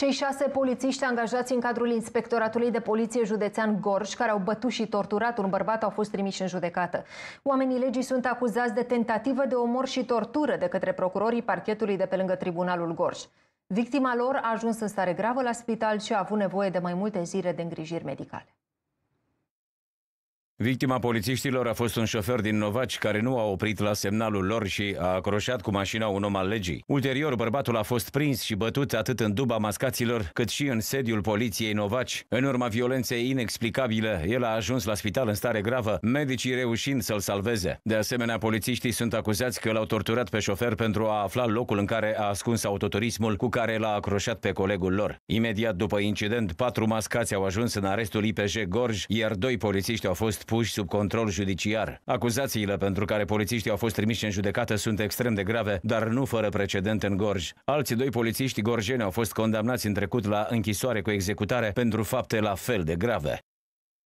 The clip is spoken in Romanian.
Cei șase polițiști angajați în cadrul Inspectoratului de Poliție Județean Gorj, care au bătut și torturat un bărbat, au fost trimiși în judecată. Oamenii legii sunt acuzați de tentativă de omor și tortură de către procurorii parchetului de pe lângă Tribunalul Gorj. Victima lor a ajuns în stare gravă la spital și a avut nevoie de mai multe zile de îngrijiri medicale. Victima polițiștilor a fost un șofer din Novaci care nu a oprit la semnalul lor și a acroșat cu mașina un om al legii. Ulterior, bărbatul a fost prins și bătut atât în duba mascaților, cât și în sediul poliției Novaci. În urma violenței inexplicabile, el a ajuns la spital în stare gravă, medicii reușind să-l salveze. De asemenea, polițiștii sunt acuzați că l-au torturat pe șofer pentru a afla locul în care a ascuns autoturismul cu care l-a acroșat pe colegul lor. Imediat după incident, patru mascați au ajuns în arestul IPJ Gorj, iar doi polițiști au fost puși sub control judiciar. Acuzațiile pentru care polițiștii au fost trimiși în judecată sunt extrem de grave, dar nu fără precedent în Gorj. Alți doi polițiști gorjeni au fost condamnați în trecut la închisoare cu executare pentru fapte la fel de grave.